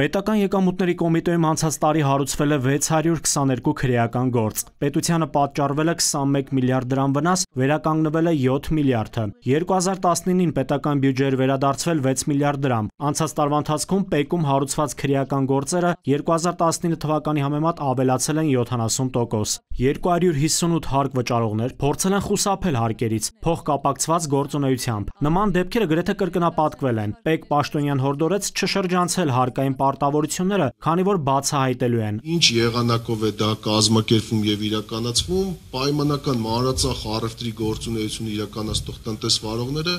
Պետական եկամուտների կոմիտեում անցած տարի հարուցվել է 622 քրեական գործ։ Պետությանը պատճառվել է 21 միլիարդ դրամ վնաս, վերականգնվել է 7 միլիարդը։ 2019-ին պետական բյուջեը վերադարձվել 6 միլիարդ դրամ։ Անցած տարվա ընթացքում ՊԵԿ-ում հարուցված քրեական գործերը 2019 թվականի համեմատ ավելացել են 70%։ 258 հարկ վճարողներ փորձել են խուսափել հարկերից փոխկապակցված գործունեությամբ։ Նման դեպքերը գրեթե կրկնապատկվել են։ ՊԵԿ պաշտոնյան հորդորեց չշրջանցել հարկային այն պարտավորությունները, քանի որ բացահայտելու են։ Ինչ եղանակով է դա կազմակերպվում եւ իրականացվում, պայմանական մանրածախ առևտրի գործունեությունը իրականացնող տնտեսվարողները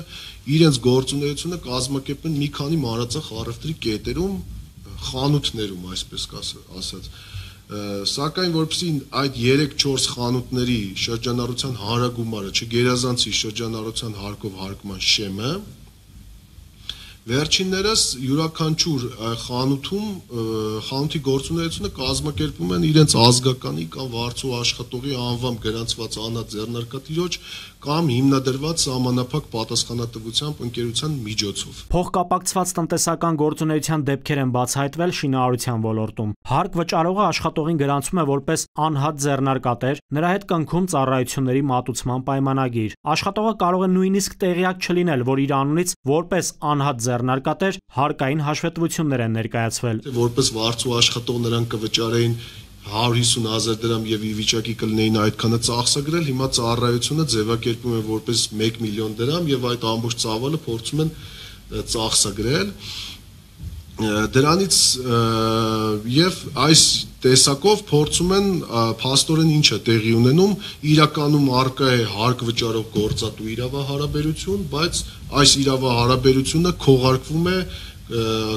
իրենց գործունեությունը կազմակերպեն մի քանի մանրածախ առևտրի կետերում, խանութներում, այսպես ասած սակայն որպեսի այդ 3-4 խանութների շրջանառության հանրագումարը չգերազանցի շրջանառության հարկով հարկման շեմը Վերջիններս յուրաքանչյուր խանութում խանութի գործունեությունը կազմակերպում են իրենց ազգականի կամ վարձու աշխատողի անվամբ գրանցված անաձեռնարկատիրոջ կամ հիմնադրված համանապակ պատասխանատվությամբ ընկերության միջոցով։ Փոխկապակցված տնտեսական գործունեության դեպքեր են բացահայտվել շինարարության ոլորտում։ Հարկ վճարողը աշխատողին գրանցում է որպես անհատ ձեռնարկատեր, նրա հետ կնքում ծառայությունների մատուցման պայմանագիր։ Աշխատողը կարող է նույնիսկ տեղյակ չլինել, որ իր անունից որպես անհատ ձեռնարկատեր հարկային հաշվետվություններ են ներկայացվել։ Որպես վարձու աշխատող նրանք կվճարեին 150.000 դրամ եւ ի վիճակի կլինեին այդքանը ծախսագրել, հիմա ծառայությունը ձևակերպում են որպես 1 միլիոն դրամ եւ այդ ամբողջ ծավալը փորձում են ծախսագրել։ Դրանից եւ այս տեսակով փորձում են փաստորեն ինչը տեղի ունենում իրականում արկա է հարկ վճարող գործատու իրավահարաբերություն, բայց այս իրավահարաբերությունը քողարկվում է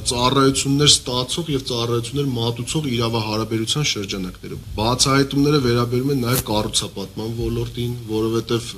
ծառայություններ ստացող եւ ծառայություններ մատուցող իրավահարաբերության շրջանակներում։ Բացահայտումները վերաբերում են նաեւ կառուցապատման ոլորտին, որովհետեւ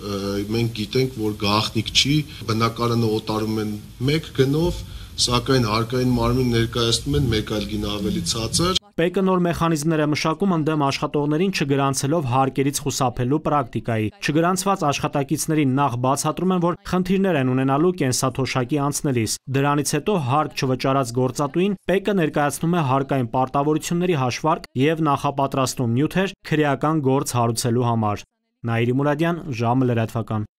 մենք գիտենք, որ գաղտնիք չի, բնակարանը օտարում են մեկ գնով, սակայն հարկային մարմին ներկայացնում են մեկ այլ գինը ավելի ցածր, ՊԿ նոր մեխանիզմներ է մշակում ընդդեմ աշխատողներին չգրանցելով հարկերից խուսափելու պրակտիկայի։ Չգրանցված աշխատակիցներին նախ բացատրում են, որ խնդիրներ են ունենալու կենսաթոշակի անցնելիս։ Դրանից հետո հարկ չվճարած գործատուին ՊԿ ներկայացնում է հարկային պարտավորությունների հաշվարկ եւ նախապատրաստում նյութեր քրեական գործ հարուցելու համար։ Նաիրի Մուրադյան, ժամը լրատվական։